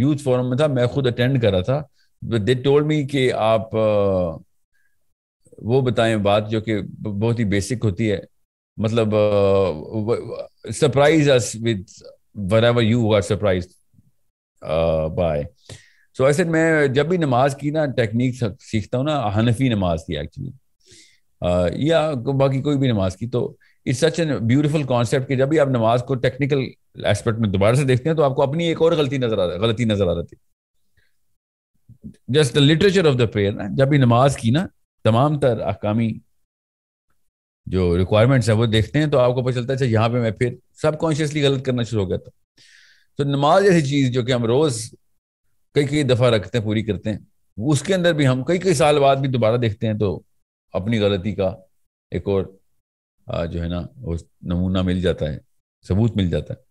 Youth forum में था मैं खुद अटेंड कर रहा था दे टोल्ड मी कि आप वो बताएं बात जो कि बहुत ही बेसिक होती है मतलब surprise us with wherever you are surprised uh, by. So मैं जब भी नमाज की ना टेक्निक सीखता हूँ ना हनफी नमाज की एक्चुअली या बाकी कोई भी नमाज की तो it's such an beautiful concept कि जब भी आप नमाज को टेक्निकल एस्पेक्ट में दोबारा से देखते हैं तो आपको अपनी एक और गलती नजर आ गलती नजर आ रही just the literature of the prayer ना जब भी नमाज की ना तमाम तर अहकामी जो रिक्वायरमेंट्स है वो देखते हैं तो आपको पता चलता है अच्छा, यहाँ पे मैं फिर सबकॉन्शियसली गलत करना शुरू हो गया था तो नमाज ऐसी चीज जो कि हम रोज कई कई दफा रखते हैं पूरी करते हैं उसके अंदर भी हम कई कई साल बाद भी दोबारा देखते हैं तो अपनी गलती का एक और जो है ना वो नमूना मिल जाता है सबूत मिल जाता है